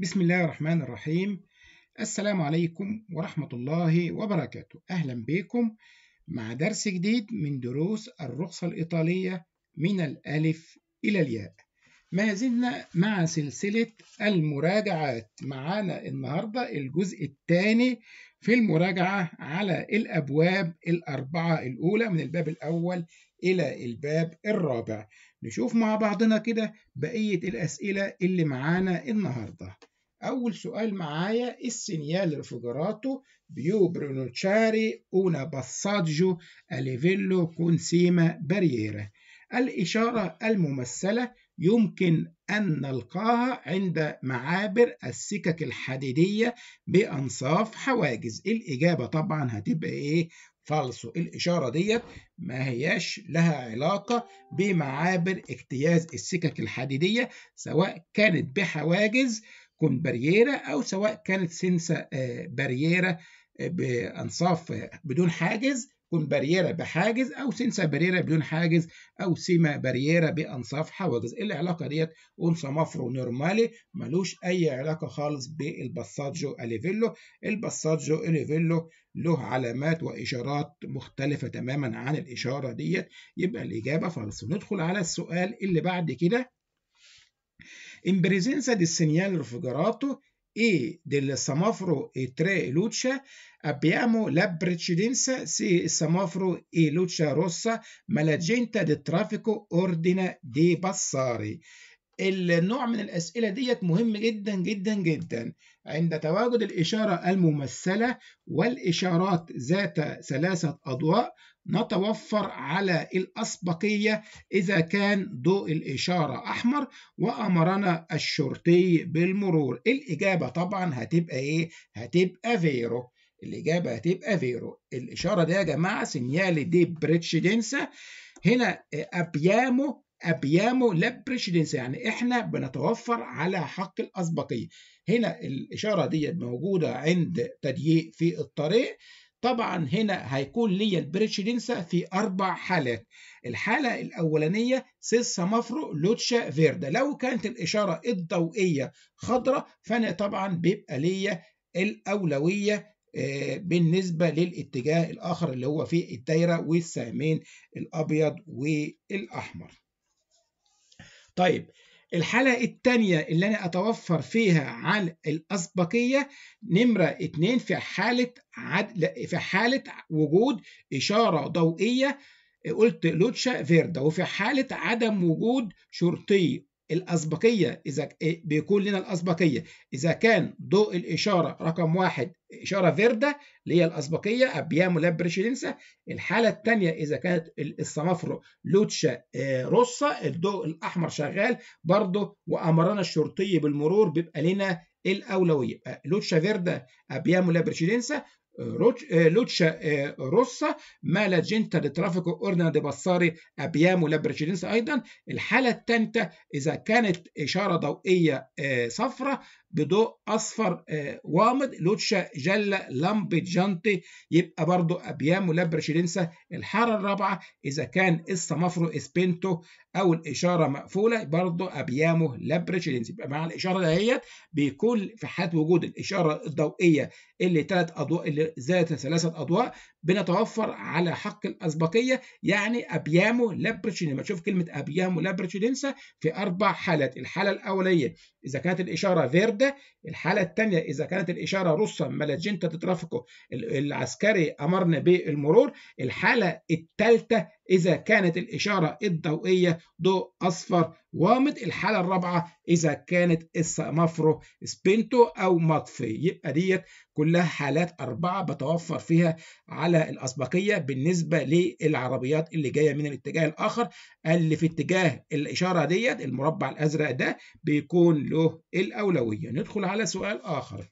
بسم الله الرحمن الرحيم السلام عليكم ورحمة الله وبركاته أهلا بكم مع درس جديد من دروس الرخصة الإيطالية من الألف إلى الياء ما زلنا مع سلسلة المراجعات معانا النهاردة الجزء الثاني في المراجعة على الأبواب الأربعة الأولى من الباب الأول إلى الباب الرابع نشوف مع بعضنا كده بقية الأسئلة اللي معانا النهارده أول سؤال معايا السينيال رفجراتو بيو برونوتشاري أونا باساجو أليفيلو كونسيما بارييرا الإشارة الممثلة يمكن أن نلقاها عند معابر السكك الحديدية بأنصاف حواجز الإجابة طبعا هتبقى إيه؟ فالسو الإشارة ديت ما هياش لها علاقة بمعابر اجتياز السكك الحديدية سواء كانت بحواجز تكون بارييرا أو سواء كانت سنسة آه، بارييرا آه، بأنصاف آه، بدون حاجز تكون بارييرا بحاجز أو سنسة بارييرا بدون حاجز أو سيما بارييرا بأنصاف حواجز العلاقة ديت اونسا مافرو نورمالي ملوش أي علاقة خالص بالباساجو أليفيلو الباساجو أليفيلو له علامات وإشارات مختلفة تماما عن الإشارة ديت يبقى الإجابة فالص ندخل على السؤال اللي بعد كده In presenza del segnale raffigurato e del semaforo e tre luce abbiamo la precedenza se il semaforo e luce rossa ma l'agente del traffico ordina di passare. النوع من الأسئلة ديت مهم جدا جدا جدا عند تواجد الإشارة الممثلة والإشارات ذات ثلاثة أضواء نتوفر على الأسبقية إذا كان ضوء الإشارة أحمر وأمرنا الشرطي بالمرور الإجابة طبعا هتبقى إيه؟ هتبقى فيرو الإجابة هتبقى فيرو الإشارة دي يا جماعة سنيالي دي بريتش دينسا هنا آه، أبيامو ابيامو لابريشيدنس يعني احنا بنتوفر على حق الاسبقيه هنا الاشاره دي موجوده عند تضييق في الطريق طبعا هنا هيكون ليا البريشيدنس في اربع حالات الحاله الاولانيه سيسا مفرو لوتشا فيردا لو كانت الاشاره الضوئيه خضراء فانا طبعا بيبقى ليا الاولويه آه، بالنسبه للاتجاه الاخر اللي هو في الدايره والسهمين الابيض والاحمر طيب الحلقة الثانية اللي أنا أتوفر فيها عن الأسبقية نمرة اتنين في حالة عد... في حالة وجود إشارة ضوئية قلت لوتشا فيردا وفي حالة عدم وجود شرطي الأسبقية إذا إيه، بيكون لنا الأسبقية إذا كان ضوء الإشارة رقم واحد إشارة فيردة اللي هي الأسبقية أبيامو لابريشينسا الحالة الثانية إذا كانت السمافرو لوتشا آه، روسا الضوء الأحمر شغال برضه وأمرنا الشرطي بالمرور بيبقى لنا الأولوية آه، لوتشا فيردا أبيامو لابريشينسا لوتشا روسا مالا لا دي ترافيكو أورنا دي بصاري أبيامو لابرشينسا أيضا الحالة الثالثة إذا كانت إشارة ضوئية صفراء بضوء اصفر غامض آه، لوتشا جلا جانتي يبقى برضو ابيامو لابرشيلينسا الحاله الرابعه اذا كان السمافرو اسبينتو او الاشاره مقفوله برضو ابيامو لابرشيلينسا يبقى مع الاشاره دهيت بيكون في حاله وجود الاشاره الضوئيه اللي ثلاث اضواء اللي ذات ثلاثه اضواء بنتوفر على حق الاسبقيه يعني ابيامو لابرشيلينسا تشوف كلمه ابيامو لابرشيلينسا في اربع حالات الحاله الاوليه اذا كانت الاشاره فيرب ده الحاله الثانيه اذا كانت الاشاره رصا ملاجنتا تترافقو العسكري امرنا بالمرور الحاله الثالثه إذا كانت الإشارة الضوئية ضوء أصفر وامض الحالة الرابعة إذا كانت السمافرو سبينتو أو مطفي يبقى ديت كلها حالات أربعة بتوفر فيها على الأسبقية بالنسبة للعربيات اللي جاية من الاتجاه الآخر اللي في اتجاه الإشارة ديت المربع الأزرق ده بيكون له الأولوية ندخل على سؤال آخر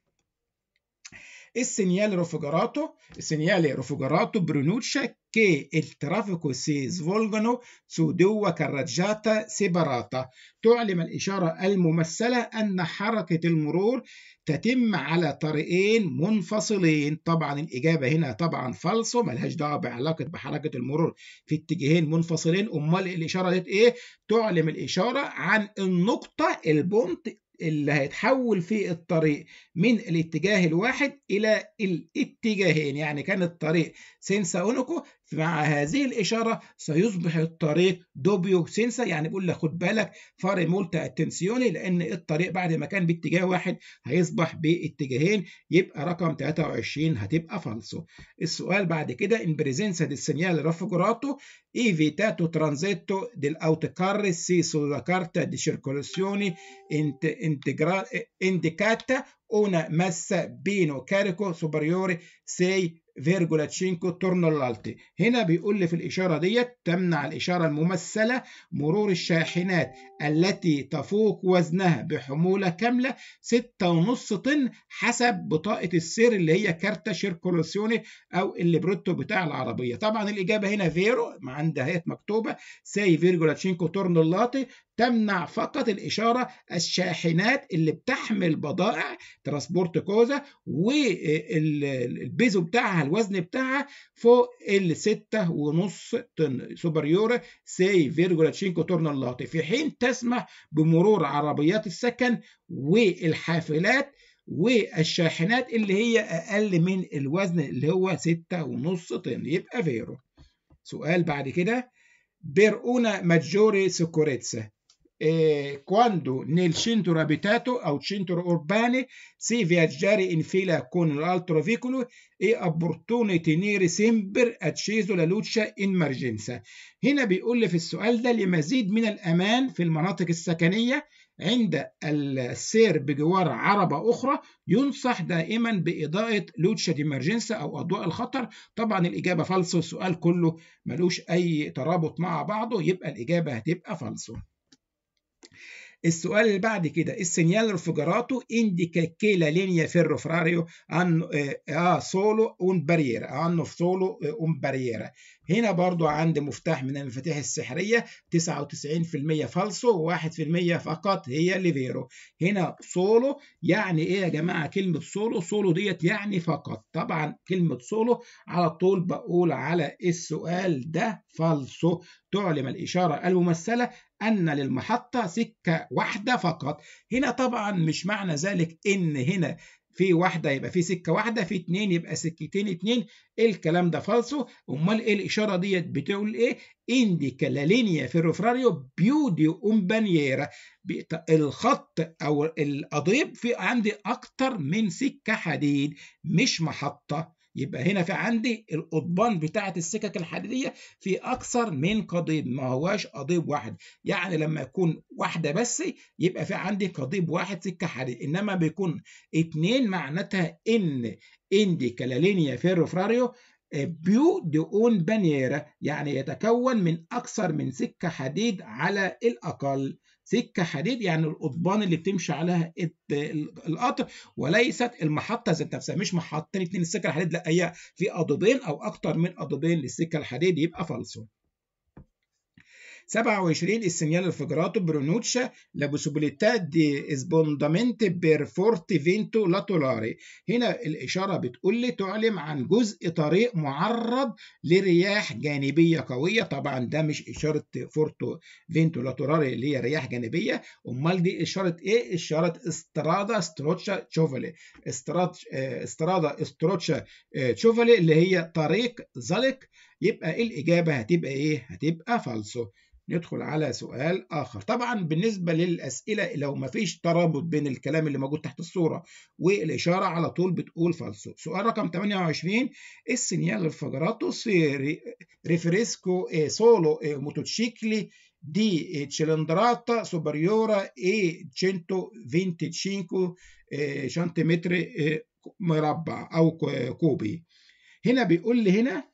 السينيال روفوجراتو السينيال روفوجراتو برونوتشا che il traffico si svolgano su due carreggiate separate تعلم الإشارة الممثلة أن حركة المرور تتم على طريقين منفصلين طبعا الإجابة هنا طبعا فالصو ملهاش دعوة بعلاقة بحركة المرور في اتجاهين منفصلين أمال الإشارة ديت إيه؟ تعلم الإشارة عن النقطة البونت اللي هيتحول في الطريق من الاتجاه الواحد الى الاتجاهين يعني كان الطريق سينسا اونوكو مع هذه الإشارة سيصبح الطريق دوبيو سينسا يعني بقول لك خد بالك فار مولتا التنسيوني لأن الطريق بعد ما كان باتجاه واحد هيصبح باتجاهين يبقى رقم 23 هتبقى فالسو السؤال بعد كده إن بريزنسا دي سينيال اي ايفيتاتو ترانزيتو dell'autocarri كارتا دي سيركولاسيوني انت انتجرال انديكاتا una ماسا بينو كاريكو سوبريوري سي فيرجولاتشينكو تورنولالتي هنا بيقول لي في الإشارة ديت تمنع الإشارة الممثلة مرور الشاحنات التي تفوق وزنها بحمولة كاملة 6.5 طن حسب بطاقة السير اللي هي كارتا شيركولاسيوني أو الليبروتو بتاع العربية طبعا الإجابة هنا فيرو عندها مكتوبة ساي فيرجولاتشينكو تورنولاتي تمنع فقط الإشارة الشاحنات اللي بتحمل بضائع ترانسبورت كوزا والبيزو بتاعها الوزن بتاعها فوق ال 6.5 طن سوبريور ساي فيرجولاتشينكو تورنولاتي في حين تسمح بمرور عربيات السكن والحافلات والشاحنات اللي هي أقل من الوزن اللي هو 6.5 طن يبقى فيرو سؤال بعد كده بيرؤونا ماجوري سكوريتسا eh, quando nel centro abitato o centro urbano si viaggiare in fila con l'altro veicolo è e opportuno tenere sempre acceso la luce in emergenza هنا بيقول في السؤال ده لمزيد من الأمان في المناطق السكنية عند السير بجوار عربة أخرى ينصح دائما بإضاءة لوتشة ديمرجنسا أو أضواء الخطر طبعا الإجابة فالسو السؤال كله ملوش أي ترابط مع بعضه يبقى الإجابة هتبقى فالسو السؤال اللي بعد كده السينيال رفجراتو انديكا كيلا لينيا في الرفراريو ان اه سولو اون بارييرا انو سولو اون بارييرا هنا برضو عند مفتاح من المفاتيح السحرية 99% فالسو و1% فقط هي ليفيرو هنا سولو يعني ايه يا جماعة كلمة سولو سولو ديت يعني فقط طبعا كلمة سولو على طول بقول على السؤال ده فالسو تعلم الإشارة الممثلة أن للمحطة سكة واحدة فقط هنا طبعا مش معنى ذلك إن هنا في واحدة يبقى في سكة واحدة في اتنين يبقى سكتين اتنين الكلام ده فالسو امال ايه الاشارة ديت بتقول ايه اندي في فيروفراريو بيودي امبانييرا الخط او القضيب في عندي اكتر من سكة حديد مش محطة يبقى هنا في عندي القضبان بتاعة السكك الحديدية في أكثر من قضيب ما هواش قضيب واحد يعني لما يكون واحدة بس يبقى في عندي قضيب واحد سكة حديد إنما بيكون اثنين معناتها إن إندي كالالينيا فراريو آه، بيو دي اون بانيرا يعني يتكون من أكثر من سكة حديد على الأقل سكه حديد يعني القضبان اللي بتمشي عليها القطر وليست المحطه ذات نفسها مش محطتين اتنين للسكه الحديد لا هي في قضبين او اكتر من قضبين للسكه الحديد يبقى فالسون 27 السينيال الفجراتو برونوتشا لابوسيبوليتà دي اسبوندامنت بير فورتي فينتو لاتولاري هنا الإشارة بتقول لي تعلم عن جزء طريق معرض لرياح جانبية قوية طبعا ده مش إشارة فورتو فينتو لاتولاري اللي هي رياح جانبية أمال دي إشارة إيه؟ إشارة استرادا ستروتشا تشوفالي آه، استرادا استروتشا آه، تشوفالي اللي هي طريق زلق يبقى إيه الإجابة هتبقى إيه؟ هتبقى فالسو ندخل على سؤال آخر طبعا بالنسبة للأسئلة لو مفيش ترابط بين الكلام اللي موجود تحت الصورة والإشارة على طول بتقول فالسو سؤال رقم 28 السينيال الفجراتو سي ريفريسكو إيه سولو إيه موتوتشيكلي di إي إيه تشينتو فينتي 125 إيه شنتيمتر مربع او كوبي هنا بيقول لي هنا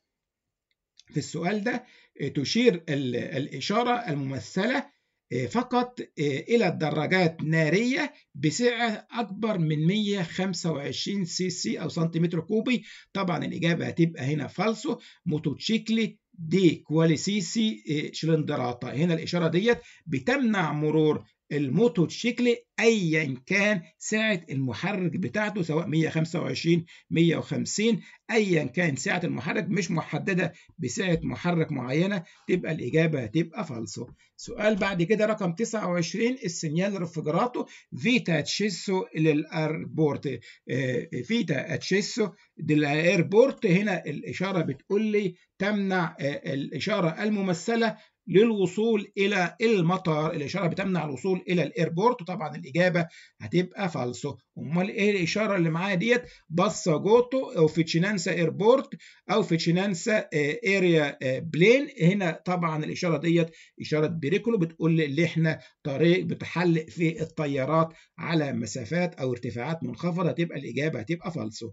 في السؤال ده آه، تشير الإشارة الممثلة آه، فقط آه، إلى الدراجات نارية بسعة أكبر من 125 سي سي أو سنتيمتر كوبي طبعا الإجابة هتبقى هنا فالسو موتوتشيكلي دي كواليسيسي شلندراتا هنا الإشارة ديت بتمنع مرور الموتوتشيكل ايا كان سعه المحرك بتاعته سواء 125 150 ايا كان سعه المحرك مش محدده بسعه محرك معينه تبقى الاجابه هتبقى فالصو سؤال بعد كده رقم 29 السنيال رفجراتو فيتا تشيسو للايربورت آه، فيتا تشيسو للايربورت هنا الاشاره بتقول لي تمنع آه، الاشاره الممثله للوصول الى المطار الاشاره بتمنع الوصول الى الايربورت وطبعا الاجابه هتبقى فالسو امال ايه الاشاره اللي معايا ديت باصا جوتو او فيتشينانسا ايربورت او فيتشينانسا اريا آه، آه، بلين هنا طبعا الاشاره ديت اشاره بيريكولو بتقول اللي احنا طريق بتحلق في الطيارات على مسافات او ارتفاعات منخفضه هتبقى الاجابه هتبقى فالسو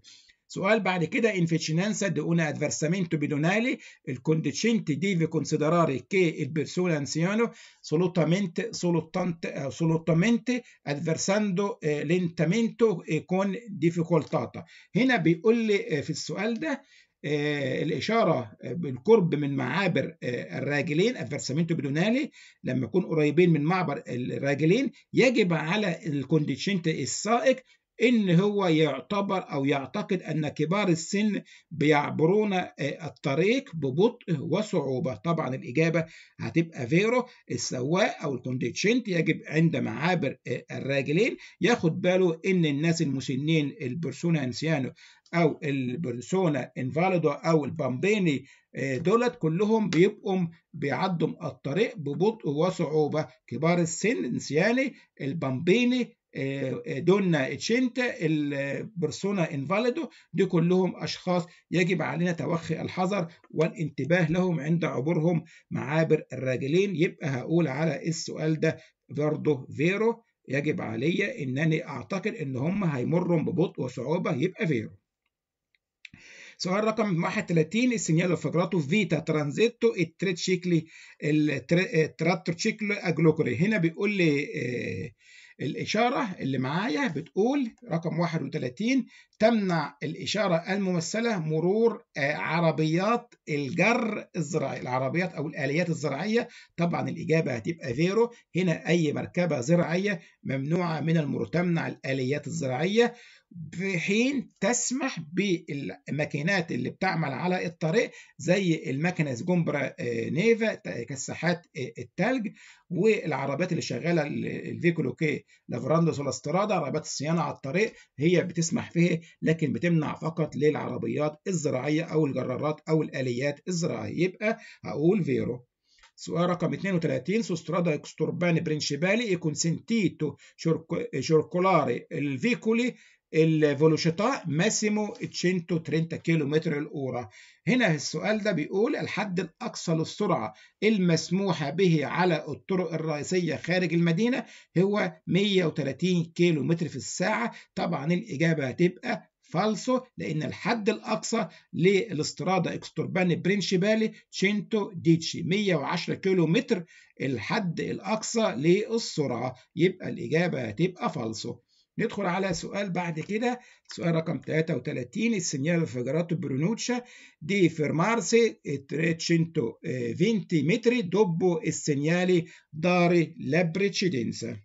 سؤال بعد كده انفيتشنانسا دي اون ادفيرسامينتو بيدونالي الكونديشنت دي في كونسيدراري كي البيرسون انسيانو سولوتامنت سولوتانت سولوتامنت ادفرساندو لينتامينتو كون ديفيكولتاتا هنا بيقول لي eh, في السؤال ده آه الإشارة بالقرب eh, من معابر آه الراجلين أدفرسامينتو بدونالي لما يكون قريبين من معبر الراجلين يجب على الكونديشنت السائق ان هو يعتبر او يعتقد ان كبار السن بيعبرون آه، الطريق ببطء وصعوبه طبعا الاجابه هتبقى فيرو السواق او الكونديتشنت يجب عند معابر آه، الراجلين ياخد باله ان الناس المسنين البرسونا انسيانو او البرسونا انفاليدو او البامبيني آه، دولت كلهم بيبقوا بيعدوا الطريق ببطء وصعوبه كبار السن انسياني البامبيني إيه، دونا اتشينتا البرسونا انفاليدو دي كلهم اشخاص يجب علينا توخي الحذر والانتباه لهم عند عبورهم معابر الراجلين يبقى هقول على السؤال ده برضه فيرو يجب عليا انني اعتقد ان هم هيمروا ببطء وصعوبه يبقى فيرو سؤال رقم 31 السينيال فجراتو فيتا ترانزيتو التريتشيكلي التراتشيكلي اجلوكوري هنا بيقول لي إيه، الإشارة اللي معايا بتقول رقم 31 تمنع الإشارة الممثلة مرور آه، عربيات الجر الزراعي العربيات أو الآليات الزراعية طبعا الإجابة هتبقى زيرو هنا أي مركبة زراعية ممنوعة من المرور تمنع الآليات الزراعية في حين تسمح بالماكينات اللي بتعمل على الطريق زي الماكينة جمبرة آه، نيفا كساحات آه، التلج والعربيات اللي شغالة الفيكولوكي لافراندو سولاسترادا عربيات الصيانة على الطريق هي بتسمح فيه لكن بتمنع فقط للعربيات الزراعية أو الجرارات أو الآليات الزراعية يبقى هقول فيرو سؤال رقم 32 سوسترادا اكستورباني برينشيبالي يكون سنتيتو شوركولاري الفيكولي الفولوشيتا ماسيمو 230 كيلو متر الأورا هنا السؤال ده بيقول الحد الأقصى للسرعة المسموحة به على الطرق الرئيسية خارج المدينة هو 130 كيلو متر في الساعة طبعا الإجابة هتبقى فالسو لان الحد الاقصى للاسترادا اكستوربان برينشيبالي تشينتو ديتشي 110 كيلو متر الحد الاقصى للسرعه يبقى الاجابه هتبقى فالسو ندخل على سؤال بعد كده سؤال رقم 33 السنيال الانفجارات برونوتشا دي فيرمارسي 320 آه، متر دوبو السنيالي داري لابريتشيدنسا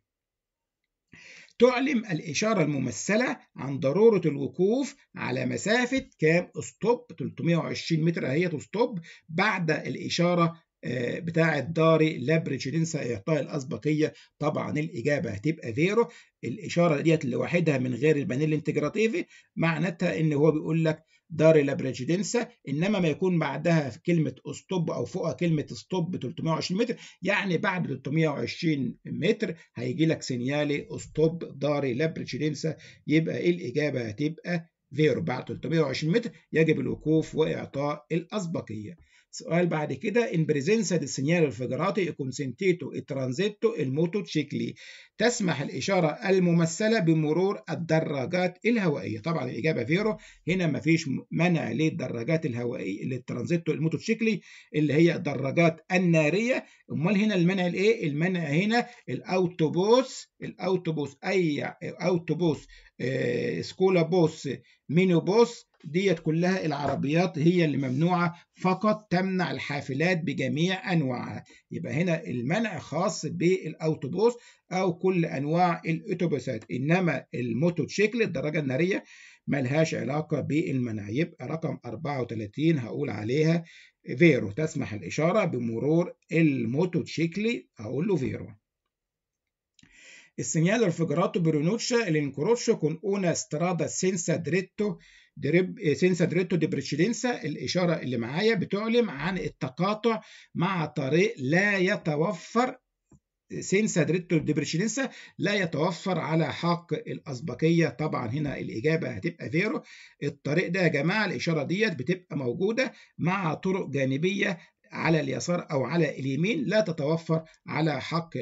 تعلم الإشارة الممثلة عن ضرورة الوقوف على مسافة كام ستوب 320 متر أهي ستوب بعد الإشارة آه، بتاع داري لابريتشينسا إعطاء الأسبقية طبعا الإجابة هتبقى فيرو الإشارة ديت لوحدها من غير البانيل انتجراتيفي معناتها إن هو بيقول لك داري لابريجيدنسا انما ما يكون بعدها في كلمه استوب او فوقها كلمه استوب 320 متر يعني بعد 320 متر هيجي لك سينيالي استوب داري لابريجيدنسا يبقى ايه الاجابه هتبقى فيرو بعد 320 متر يجب الوقوف واعطاء الاسبقيه سؤال بعد كده in presenza del segnale effigurato e consentito il transetto il motocicli تسمح الإشارة الممثلة بمرور الدراجات الهوائية طبعا الإجابة فيرو هنا مفيش منع للدراجات الهوائية للترانزيتو الموتوسيكلي اللي هي الدراجات النارية أمال هنا المنع الإيه؟ المنع هنا الأوتوبوس الأوتوبوس أي أوتوبوس آه سكولا بوس مينو بوس ديت كلها العربيات هي اللي ممنوعة فقط تمنع الحافلات بجميع أنواعها يبقى هنا المنع خاص بالأوتوبوس أو كل أنواع الأتوبيسات إنما الموتوتشيكل الدراجة النارية ملهاش علاقة بالمناعه يبقى رقم 34 هقول عليها فيرو تسمح الإشارة بمرور الموتوتشيكل أقول له فيرو السينيال الفجراتو برونوتشا الانكروتشو كون اونا سترادا سينسا دريتو دريب سينسا دريتو دي بريتشيدنسا الاشاره اللي معايا بتعلم عن التقاطع مع طريق لا يتوفر سينسا دريتو ديبرشينيسا لا يتوفر على حق الأسبقية طبعا هنا الإجابة هتبقى فيرو الطريق ده يا جماعة الإشارة ديت بتبقى موجودة مع طرق جانبية على اليسار أو على اليمين لا تتوفر على حق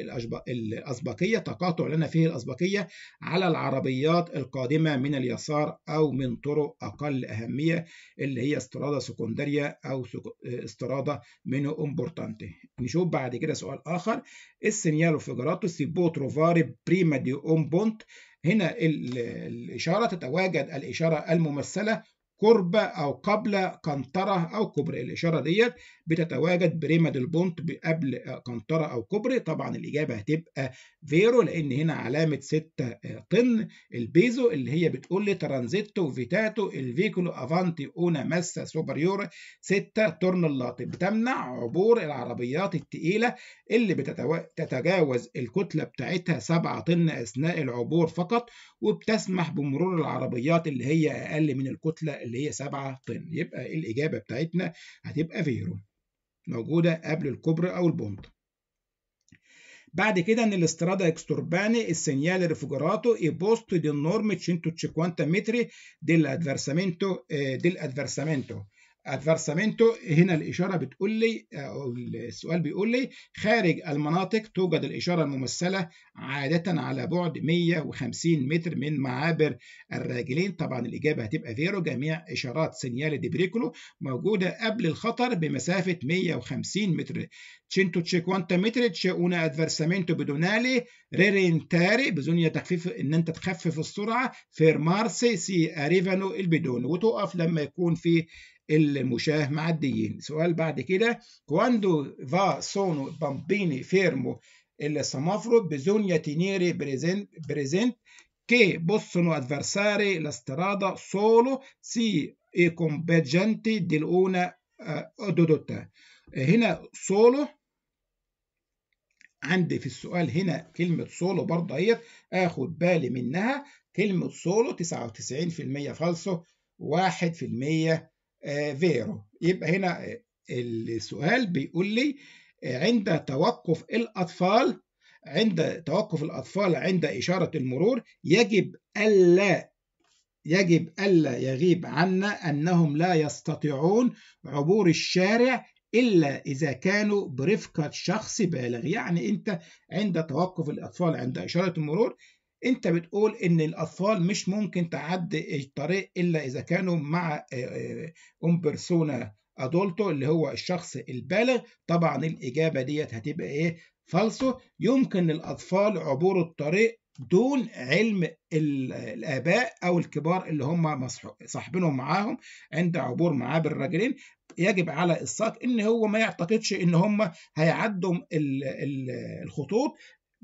الأسبقية تقاطع لنا فيه الأسبقية على العربيات القادمة من اليسار أو من طرق أقل أهمية اللي هي استرادة سكندرية أو استرادة منو امبورتانتي نشوف بعد كده سؤال آخر السينيالو فيجراتو سيبو تروفاري بريما دي اون بونت هنا الإشارة تتواجد الإشارة الممثلة قرب أو قبل قنطرة أو كوبري الإشارة ديت بتتواجد بريمة البونت قبل آه، قنطرة أو كوبري طبعا الإجابة هتبقى فيرو لأن هنا علامة 6 طن آه، البيزو اللي هي بتقول لي ترانزيتو فيتاتو الفيكولو أفانتي أونا ماسا سوبريور 6 تورن اللاتي بتمنع عبور العربيات التقيلة اللي بتتجاوز الكتلة بتاعتها 7 طن أثناء العبور فقط وبتسمح بمرور العربيات اللي هي أقل من الكتلة اللي هي 7 طن يبقى الإجابة بتاعتنا هتبقى فيرو موجودة قبل الكوبري أو البونت بعد كده ان الاسترادا اكستورباني السينيال ريفوجراتو اي بوست دي النورم تشينتو تشيكوانتا متري ديل ادفرسامنتو آه، ديل ادفرسامنتو ادفرسامينتو هنا الاشاره بتقول لي السؤال بيقول لي خارج المناطق توجد الاشاره الممثله عاده على بعد 150 متر من معابر الراجلين طبعا الاجابه هتبقى فيرو جميع اشارات سينيال ديبريكولو موجوده قبل الخطر بمسافه 150 متر تشينتو تشيكوانتا متر تشاؤنا ادفرسامينتو بدونالي ريرينتاري بزونيا تخفيف ان انت تخفف السرعه فيرمارسي سي اريفانو البدون وتقف لما يكون في المشاه معديين سؤال بعد كده كواندو فا سونو بامبيني فيرمو il بزونيا تينيري بريزنت بريزنت كي possono ادفرساري لاسترادا سولو سي اي كومبيجنتي combattenti di una uh, هنا سولو عندي في السؤال هنا كلمة سولو برضه اهيت اخد بالي منها كلمة سولو 99% فالسو 1% آه، فيرو يبقى هنا آه، السؤال بيقول لي آه، عند توقف الأطفال عند توقف الأطفال عند إشارة المرور يجب ألا يجب ألا يغيب عنا أنهم لا يستطيعون عبور الشارع إلا إذا كانوا برفقة شخص بالغ يعني أنت عند توقف الأطفال عند إشارة المرور انت بتقول ان الاطفال مش ممكن تعدي الطريق الا اذا كانوا مع آه، آه، ام بيرسونا ادولتو اللي هو الشخص البالغ طبعا الاجابه ديت هتبقى ايه فالسو يمكن للاطفال عبور الطريق دون علم الآباء أو الكبار اللي هم صاحبينهم معاهم عند عبور معابر الراجلين يجب على الساق إن هو ما يعتقدش إن هم هيعدوا الخطوط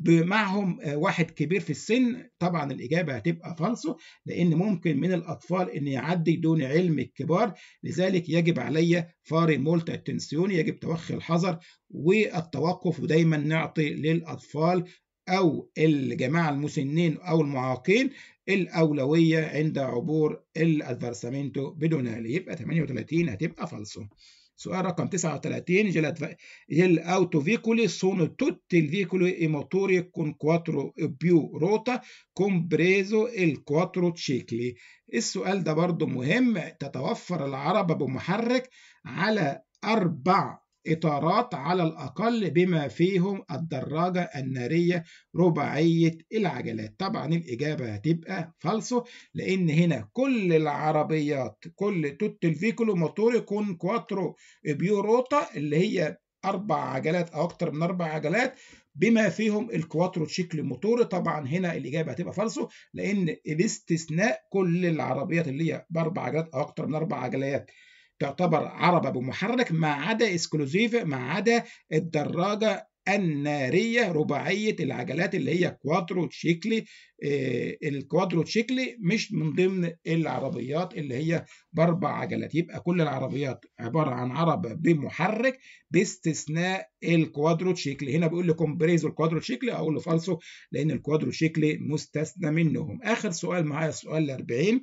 معهم آه، واحد كبير في السن طبعا الإجابة هتبقى فالصة لأن ممكن من الأطفال أن يعدي دون علم الكبار لذلك يجب علي فاري مولت التنسيون يجب توخي الحذر والتوقف ودايما نعطي للأطفال أو الجماعة المسنين أو المعاقين الأولوية عند عبور الأدفرسامينتو بدون يبقى 38 هتبقى فالصة سؤال رقم 39 جلت جل اوتو فيكولي سون توتي الفيكولي اي موتوري كون كواترو بيو روتا كون بريزو الكواترو تشيكلي السؤال ده برضو مهم تتوفر العربة بمحرك على أربع إطارات على الأقل بما فيهم الدراجة النارية رباعية العجلات طبعا الإجابة هتبقى فالسو لأن هنا كل العربيات كل توت الفيكولو موتور يكون كواترو بيوروتا اللي هي أربع عجلات أو أكتر من أربع عجلات بما فيهم الكواترو تشيكل موتور طبعا هنا الاجابه هتبقى فالسو لان باستثناء كل العربيات اللي هي باربع عجلات او اكتر من اربع عجلات تعتبر عربة بمحرك ما عدا اسكلوزيف ما عدا الدراجة النارية رباعية العجلات اللي هي كوادرو تشيكلي آه الكوادرو تشيكلي مش من ضمن العربيات اللي هي بأربع عجلات يبقى كل العربيات عبارة عن عربة بمحرك باستثناء الكوادرو تشيكلي هنا بيقول لي كومبريزو الكوادرو تشيكلي أقول له فالسو لأن الكوادرو تشيكلي مستثنى منهم آخر سؤال معايا السؤال 40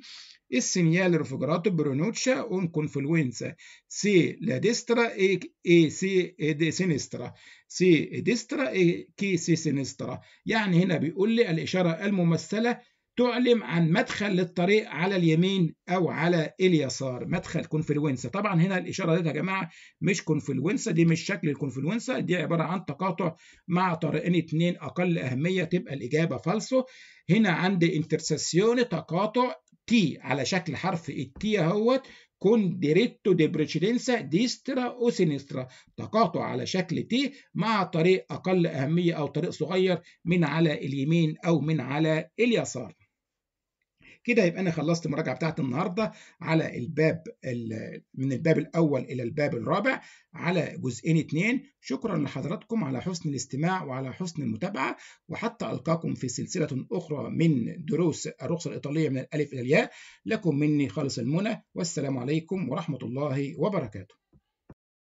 السينيال ريفرجراتو برونوتشا اون كونفلونسا سي لا ديسترا اي اي سي دي سينسترا سي ديسترا اي كي سي سينسترا يعني هنا بيقول لي الاشاره الممثله تعلم عن مدخل للطريق على اليمين او على اليسار مدخل كونفلونسا طبعا هنا الاشاره دي يا جماعه مش كونفلونسا دي مش شكل الكونفلونسا دي عباره عن تقاطع مع طريقين اتنين اقل اهميه تبقى الاجابه فالسو هنا عند انترسيسيون تقاطع تي على شكل حرف التي اهوت كونديريتو دي بريشيدنسا ديسترا او سينسترا تقاطع على شكل تي مع طريق اقل اهميه او طريق صغير من على اليمين او من على اليسار كده يبقى انا خلصت المراجعه بتاعت النهارده على الباب من الباب الاول الى الباب الرابع على جزئين اتنين شكرا لحضراتكم على حسن الاستماع وعلى حسن المتابعه وحتى القاكم في سلسله اخرى من دروس الرخصه الايطاليه من الالف الى الياء لكم مني خالص المنى والسلام عليكم ورحمه الله وبركاته